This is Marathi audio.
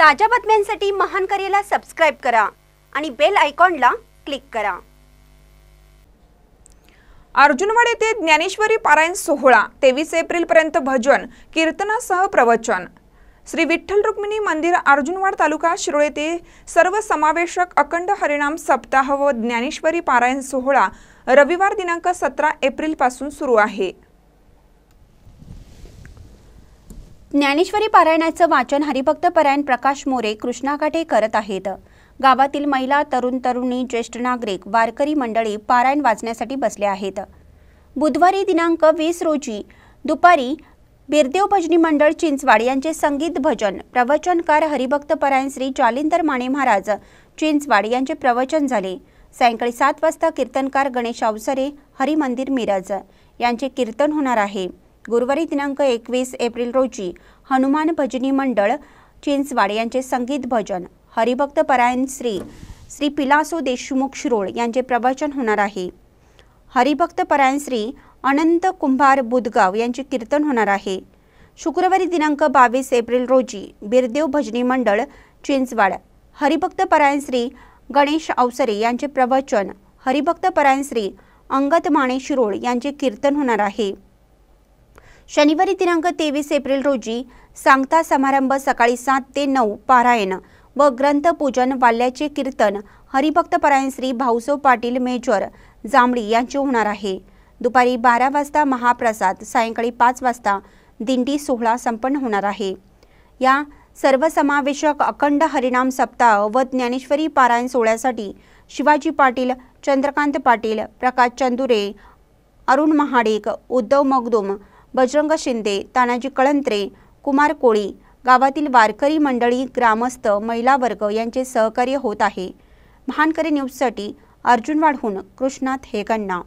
ताज्या बातम्यांसाठी महान करेला सबस्क्राईब करा आणि बेल आयकॉनला क्लिक करा अर्जुनवाड येथे ज्ञानेश्वरी पारायण सोहळा तेवीस पर्यंत भजन कीर्तनासह प्रवचन श्री विठ्ठल रुक्मिणी मंदिर अर्जुनवाड तालुका शिरोळ येथे सर्व समावेशक अखंड हरिणाम सप्ताह व ज्ञानेश्वरी पारायण सोहळा रविवार दिनांक सतरा एप्रिलपासून सुरू आहे ज्ञानेश्वरी पारायणाचं वाचन हरिभक्त परायण प्रकाश मोरे कृष्णाकाठे करत आहेत गावातील महिला तरुण तरुणी ज्येष्ठ नागरिक वारकरी मंडळी पारायण वाचण्यासाठी बसले आहेत बुधवारी दिनांक वीस रोजी दुपारी बिरदेव भजनी मंडळ चिंचवाड यांचे संगीत भजन प्रवचनकार हरिभक्त परायण श्री जालिंदर माने महाराज चिंचवाड यांचे प्रवचन झाले सायंकाळी सात वाजता कीर्तनकार गणेश अवसरे हरिमंदिर मिरज यांचे कीर्तन होणार आहे गुरुवारी दिनांक एकवीस एप्रिल रोजी हनुमान भजनी मंडळ चिंचवाड यांचे संगीत भजन हरिभक्त परायण श्री श्री पिलासो देशमुख शिरोळ यांचे प्रवचन होणार आहे हरिभक्त परायण श्री अनंत कुंभार बुधगाव यांचे कीर्तन होणार आहे शुक्रवारी दिनांक बावीस एप्रिल रोजी बिरदेव भजनी मंडळ चिंचवाड हरिभक्त परायण श्री गणेश अवसरे यांचे प्रवचन हरिभक्त परायण श्री अंगत माणे शिरोळ यांचे कीर्तन होणार आहे शनिवारी दिनांक तेवीस एप्रिल रोजी सांगता समारंभ सकाळी सात ते नऊ पारायण व ग्रंथपूजन वाल्याचे कीर्तन हरिभक्तपरायण श्री भाऊसो पाटील मेजर जांभळी यांचे होणार आहे दुपारी बारा वाजता महाप्रसाद सायंकाळी पाच वाजता दिंडी सोहळा संपन्न होणार आहे या सर्वसमावेशक अखंड हरिणाम सप्ताह व ज्ञानेश्वरी पारायण सोहळ्यासाठी शिवाजी पाटील चंद्रकांत पाटील प्रकाश चंदुरे अरुण महाडिक उद्धव मगदुम बजरंग शिंदे तानाजी कळंत्रे कुमार कोळी गावातील वारकरी मंडळी ग्रामस्थ महिला वर्ग यांचे सहकार्य होत आहे महानकरी न्यूजसाठी अर्जुनवाडहून कृष्णाथ हेगण्णा